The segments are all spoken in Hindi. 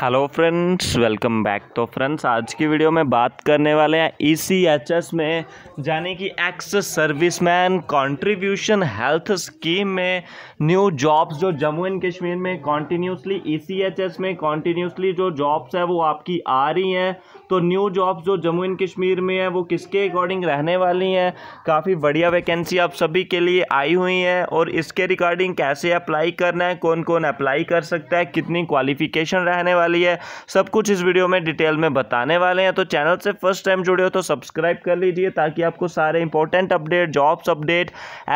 हेलो फ्रेंड्स वेलकम बैक तो फ्रेंड्स आज की वीडियो में बात करने वाले हैं ईसीएचएस e में यानी कि ex serviceman contribution health scheme में न्यू जॉब्स जो जम्मू एंड कश्मीर में कॉन्टीन्यूसली ईसीएचएस e में कॉन्टीन्यूसली जो जॉब्स है वो आपकी आ रही हैं तो न्यू जॉब जो जम्मू एंड कश्मीर में है वो किसके अकॉर्डिंग रहने वाली हैं काफ़ी बढ़िया वैकेंसी आप सभी के लिए आई हुई हैं और इसके रिकॉर्डिंग कैसे अप्लाई करना है कौन कौन अप्लाई कर सकता है कितनी क्वालिफिकेशन रहने वाली है सब कुछ इस वीडियो में डिटेल में बताने वाले हैं तो चैनल से फर्स्ट टाइम जुड़े हो तो सब्सक्राइब कर लीजिए ताकि आपको सारे important update jobs update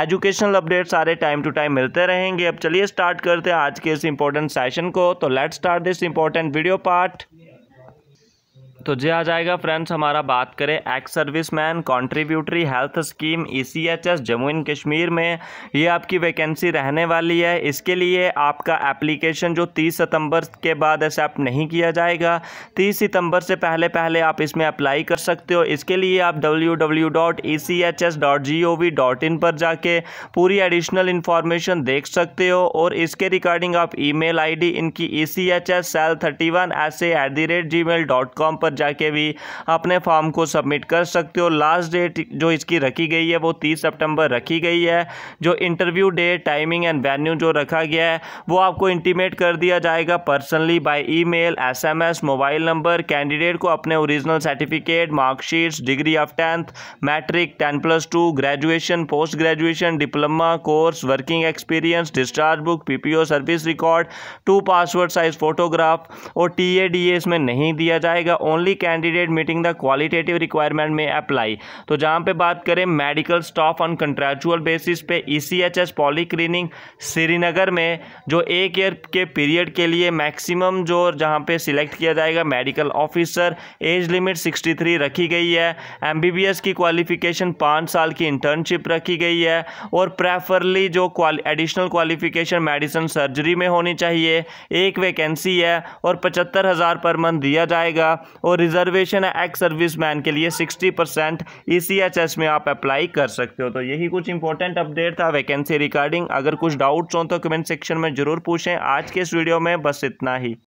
educational update सारे टाइम टू टाइम मिलते रहेंगे अब चलिए स्टार्ट करते हैं आज के इस इंपॉर्टेंट सेशन को तो let start this important video part तो जी आ जाएगा फ्रेंड्स हमारा बात करें ex service man contributory health scheme E C H S Jammu and Kashmir में ये आपकी वैकेंसी रहने वाली है इसके लिए आपका एप्लीकेशन जो तीस सितंबर के बाद एक्सेप्ट नहीं किया जाएगा तीस सितंबर से पहले पहले आप इसमें अप्लाई कर सकते हो इसके लिए आप W W dot E C H S dot G O V dot in पर जाके पूरी एडिशनल इन्फॉर्मेशन देख सकते हो और इसके रिगार्डिंग आप ई मेल आई डी इनकी E C H S cell thirty one S A at the rate G mail dot com पर जाके भी अपने फॉर्म को सबमिट कर सकते हो लास्ट डेट जो इसकी रखी गई है वो तीस सितंबर रखी गई है जो interview date timing and venue जो रखा गया है वो आपको इंटीमेट कर दिया जाएगा personally by email SMS mobile number candidate को अपने original certificate marksheets degree of tenth matric ten plus two graduation post graduation diploma course working experience discharge book PPO service record two passport size photograph और टी इसमें नहीं दिया जाएगा only only candidate meeting the qualitative requirement में अप्लाई तो जहाँ पे बात करें medical staff on contractual basis पे E C H S poly clinic Srinagar में जो एक ईयर के पीरियड के लिए मैक्सिमम जो जहाँ पे सिलेक्ट किया जाएगा मेडिकल ऑफिसर एज लिमिट 63 रखी गई है एमबीबीएस की क्वालिफिकेशन पाँच साल की इंटर्नशिप रखी गई है और प्रेफरली जो एडिशनल क्वालिफिकेशन मेडिसिन सर्जरी में होनी चाहिए एक वैकेंसी है और पचहत्तर हज़ार पर मंथ दिया जाएगा और रिजर्वेशन है एक्स सर्विस मैन के लिए सिक्सटी परसेंट ई e में आप अप्लाई कर सकते हो तो यही कुछ इंपॉर्टेंट अपडेट था वैकेंसी रिगार्डिंग अगर कुछ डाउट्स हों तो कमेंट सेक्शन में ज़रूर पूछें आज के इस वीडियो में बस इतना ही